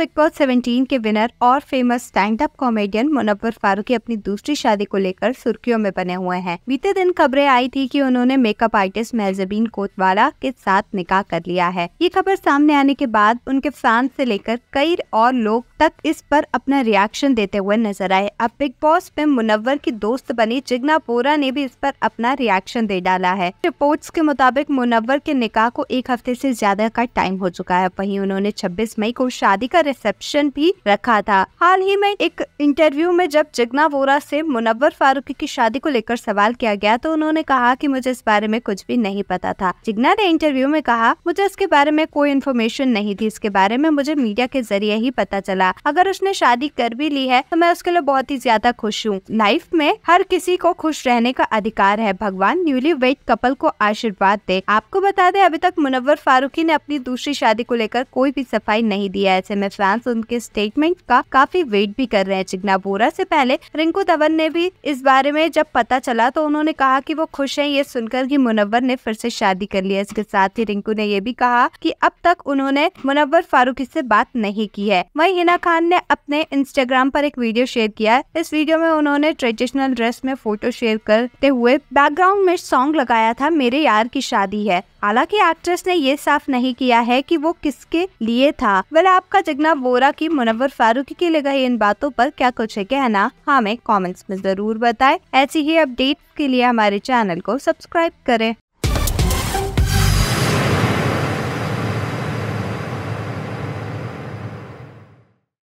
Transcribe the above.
big boss 17 के winner और famous stand up comedian Munawar Faruqui अपनी दूसरी शादी को लेकर सुर्खियों में बने हुए हैं बीते दिन खबरें आई थी कि उन्होंने मेकअप आर्टिस्ट मेहजबीन कोतवाला के साथ निकाह कर लिया है ये खबर सामने आने के बाद उनके फैंस से लेकर कई और लोग तक इस पर अपना रिएक्शन देते हुए नजर आए अब बिग बॉस में मुनव्वर की दोस्त बनी जिग्ना बोरा ने भी इस पर अपना रिएक्शन दे डाला है रिपोर्ट के मुताबिक मुनव्वर के निकाह को एक हफ्ते ऐसी ज्यादा का टाइम हो चुका है वही उन्होंने छब्बीस मई को शादी कर रिसेप्शन भी रखा था हाल ही में एक इंटरव्यू में जब जगना वोरा से मुनव्वर फारूकी की शादी को लेकर सवाल किया गया तो उन्होंने कहा कि मुझे इस बारे में कुछ भी नहीं पता था जिग्ना ने इंटरव्यू में कहा मुझे इसके बारे में कोई इन्फॉर्मेशन नहीं थी इसके बारे में मुझे मीडिया के जरिए ही पता चला अगर उसने शादी कर भी ली है तो मैं उसके लिए बहुत ही ज्यादा खुश हूँ लाइफ में हर किसी को खुश रहने का अधिकार है भगवान न्यूली वेड कपल को आशीर्वाद दे आपको बता दे अभी तक मुनव्वर फारूकी ने अपनी दूसरी शादी को लेकर कोई भी सफाई नहीं दिया ऐसे में फैंस उनके स्टेटमेंट का काफी वेट भी कर रहे हैं चिकना बोरा से पहले रिंकू धवन ने भी इस बारे में जब पता चला तो उन्होंने कहा कि वो खुश हैं ये सुनकर कि मुनव्वर ने फिर से शादी कर लिया इसके साथ ही रिंकू ने ये भी कहा कि अब तक उन्होंने मुनव्वर फारूकी से बात नहीं की है वही हिना खान ने अपने इंस्टाग्राम पर एक वीडियो शेयर किया है इस वीडियो में उन्होंने ट्रेडिशनल ड्रेस में फोटो शेयर करते हुए बैकग्राउंड में सॉन्ग लगाया था मेरे यार की शादी है हालांकि एक्ट्रेस ने ये साफ नहीं किया है कि वो किसके लिए था वह आपका जगना वोरा की मुनवर फारूकी लिए लगाई इन बातों पर क्या कुछ है कहना हमें हाँ, कमेंट्स में जरूर बताएं ऐसी ही अपडेट के लिए हमारे चैनल को सब्सक्राइब करें